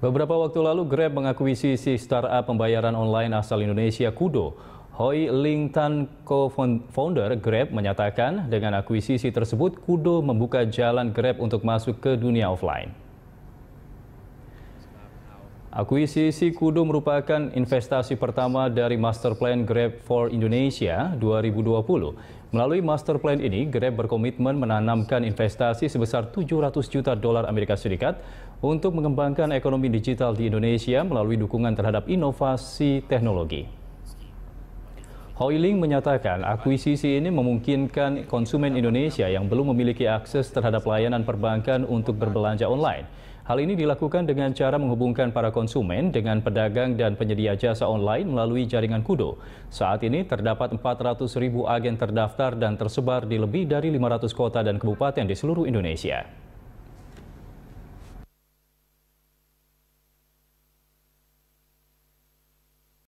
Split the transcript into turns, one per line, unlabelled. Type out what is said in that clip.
Beberapa waktu lalu Grab mengakuisisi startup pembayaran online asal Indonesia Kudo. Hoi Ling Tan, co-founder Grab, menyatakan dengan akuisisi tersebut Kudo membuka jalan Grab untuk masuk ke dunia offline. Akuisisi Kudo merupakan investasi pertama dari Master Plan Grab for Indonesia 2020. Melalui Master Plan ini, Grab berkomitmen menanamkan investasi sebesar 700 juta dolar Amerika Serikat untuk mengembangkan ekonomi digital di Indonesia melalui dukungan terhadap inovasi teknologi. Hoiling menyatakan akuisisi ini memungkinkan konsumen Indonesia yang belum memiliki akses terhadap layanan perbankan untuk berbelanja online. Hal ini dilakukan dengan cara menghubungkan para konsumen dengan pedagang dan penyedia jasa online melalui jaringan Kudo. Saat ini terdapat 400 ribu agen terdaftar dan tersebar di lebih dari 500 kota dan kabupaten di seluruh Indonesia.